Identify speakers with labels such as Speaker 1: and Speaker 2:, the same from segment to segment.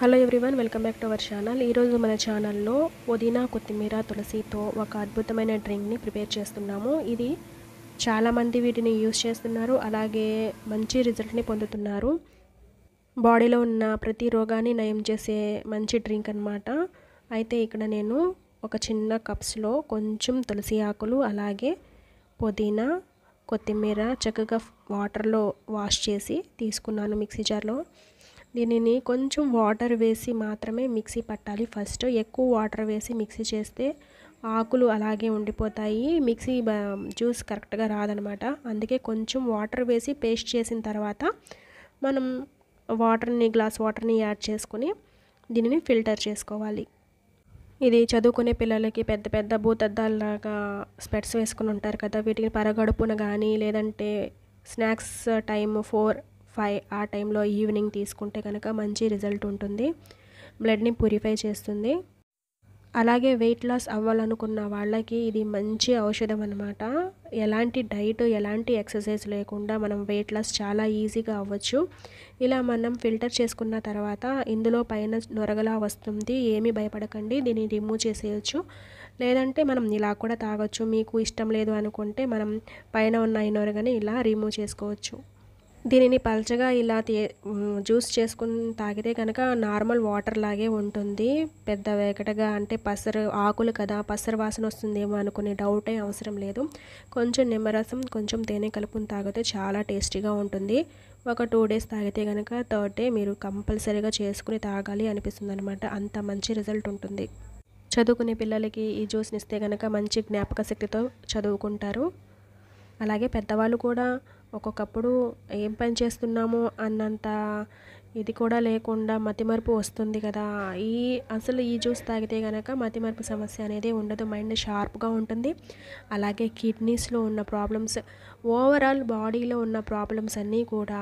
Speaker 1: hello everyone welcome back to our channel ఈరోజు మన ఛానల్లో పుదీనా కొత్తిమీర తులసితో ఒక అద్భుతమైన డ్రింక్ని ప్రిపేర్ చేస్తున్నాము ఇది చాలామంది వీటిని యూస్ చేస్తున్నారు అలాగే మంచి రిజల్ట్ని పొందుతున్నారు బాడీలో ఉన్న ప్రతి రోగాన్ని నయం చేసే మంచి డ్రింక్ అనమాట అయితే ఇక్కడ నేను ఒక చిన్న కప్స్లో కొంచెం తులసి ఆకులు అలాగే పుదీనా కొత్తిమీర చక్కగా వాటర్లో వాష్ చేసి తీసుకున్నాను మిక్సీ జార్లో దీనిని కొంచెం వాటర్ వేసి మాత్రమే మిక్సీ పట్టాలి ఫస్ట్ ఎక్కువ వాటర్ వేసి మిక్సీ చేస్తే ఆకులు అలాగే ఉండిపోతాయి మిక్సీ జ్యూస్ కరెక్ట్గా రాదనమాట అందుకే కొంచెం వాటర్ వేసి పేస్ట్ చేసిన తర్వాత మనం వాటర్ని గ్లాస్ వాటర్ని యాడ్ చేసుకుని దీనిని ఫిల్టర్ చేసుకోవాలి ఇది చదువుకునే పిల్లలకి పెద్ద పెద్ద భూతద్దాల్లాగా స్పెట్స్ వేసుకుని ఉంటారు కదా వీటిని పరగడుపున కానీ లేదంటే స్నాక్స్ టైం ఫోర్ ఫైవ్ ఆ టైంలో ఈవినింగ్ తీసుకుంటే కనుక మంచి రిజల్ట్ ఉంటుంది బ్లడ్ని ప్యూరిఫై చేస్తుంది అలాగే వెయిట్ లాస్ అవ్వాలనుకున్న వాళ్ళకి ఇది మంచి ఔషధం అనమాట ఎలాంటి డైట్ ఎలాంటి ఎక్సర్సైజ్ లేకుండా మనం వెయిట్ లాస్ చాలా ఈజీగా అవ్వచ్చు ఇలా మనం ఫిల్టర్ చేసుకున్న తర్వాత ఇందులో పైన నొరగలా వస్తుంది ఏమీ భయపడకండి దీన్ని రిమూవ్ చేసేయచ్చు లేదంటే మనం ఇలా కూడా తాగొచ్చు మీకు ఇష్టం లేదు అనుకుంటే మనం పైన ఉన్న ఈ నొరగని ఇలా రిమూవ్ చేసుకోవచ్చు దీనిని పల్చగా ఇలా జ్యూస్ చేసుకుని తాగితే కనుక నార్మల్ వాటర్ లాగే ఉంటుంది పెద్ద వేకటగా అంటే పసరు ఆకులు కదా పసరు వాసన వస్తుందేమో అనుకునే డౌటే అవసరం లేదు కొంచెం నిమ్మరసం కొంచెం తేనె కలుపుని తాగితే చాలా టేస్టీగా ఉంటుంది ఒక టూ డేస్ తాగితే కనుక థర్డ్ డే మీరు కంపల్సరీగా చేసుకుని తాగాలి అనిపిస్తుంది అనమాట అంత మంచి రిజల్ట్ ఉంటుంది చదువుకునే పిల్లలకి ఈ జ్యూస్ని ఇస్తే కనుక మంచి జ్ఞాపక శక్తితో చదువుకుంటారు అలాగే పెద్దవాళ్ళు కూడా ఒక్కొక్కప్పుడు ఏం పని చేస్తున్నామో అన్నంత ఇది కూడా లేకుండా మతిమరుపు వస్తుంది కదా ఈ అసలు ఈ జ్యూస్ తాగితే కనుక మతిమరుపు సమస్య అనేది ఉండదు మైండ్ షార్ప్గా ఉంటుంది అలాగే కిడ్నీస్లో ఉన్న ప్రాబ్లమ్స్ ఓవరాల్ బాడీలో ఉన్న ప్రాబ్లమ్స్ అన్నీ కూడా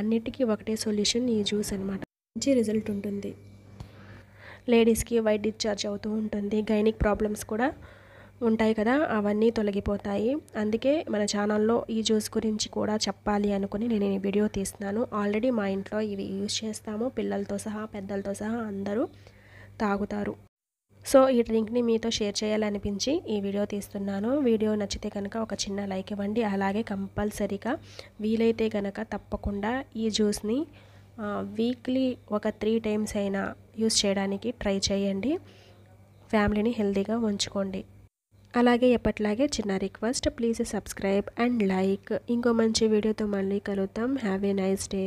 Speaker 1: అన్నిటికీ ఒకటే సొల్యూషన్ ఈ జ్యూస్ అనమాట మంచి రిజల్ట్ ఉంటుంది లేడీస్కి వైట్ డిశ్చార్జ్ అవుతూ ఉంటుంది గైనిక్ ప్రాబ్లమ్స్ కూడా ఉంటాయి కదా అవన్నీ తొలగిపోతాయి అందుకే మన ఛానల్లో ఈ జ్యూస్ గురించి కూడా చెప్పాలి అనుకుని నేను ఈ వీడియో తీస్తున్నాను ఆల్రెడీ మా ఇంట్లో ఇవి యూజ్ చేస్తాము పిల్లలతో సహా పెద్దలతో సహా అందరూ తాగుతారు సో ఈ డ్రింక్ని మీతో షేర్ చేయాలనిపించి ఈ వీడియో తీస్తున్నాను వీడియో నచ్చితే కనుక ఒక చిన్న లైక్ ఇవ్వండి అలాగే కంపల్సరీగా వీలైతే కనుక తప్పకుండా ఈ జ్యూస్ని వీక్లీ ఒక త్రీ టైమ్స్ అయినా యూస్ చేయడానికి ట్రై చేయండి ఫ్యామిలీని హెల్దీగా ఉంచుకోండి అలాగే ఎప్పట్లాగే చిన్న request please subscribe and like ఇంకో మంచి వీడియోతో మళ్ళీ కలుద్దాం హ్యావ్ ఏ నైస్ డే